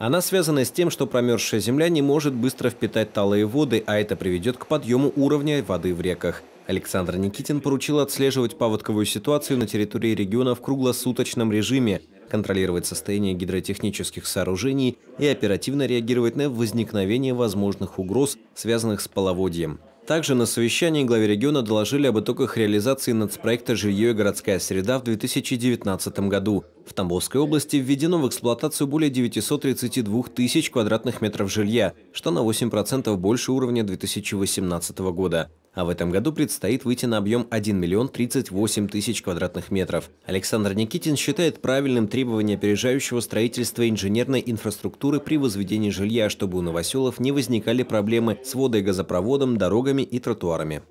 Она связана с тем, что промерзшая земля не может быстро впитать талые воды, а это приведет к подъему уровня воды в реках. Александр Никитин поручил отслеживать паводковую ситуацию на территории региона в круглосуточном режиме, контролировать состояние гидротехнических сооружений и оперативно реагировать на возникновение возможных угроз, связанных с половодьем. Также на совещании главе региона доложили об итогах реализации нацпроекта «Жилье и городская среда» в 2019 году. В Тамбовской области введено в эксплуатацию более 932 тысяч квадратных метров жилья, что на 8% больше уровня 2018 года. А в этом году предстоит выйти на объем 1 миллион 38 тысяч квадратных метров. Александр Никитин считает правильным требование опережающего строительства инженерной инфраструктуры при возведении жилья, чтобы у новоселов не возникали проблемы с водой, газопроводом, дорогами и тротуарами.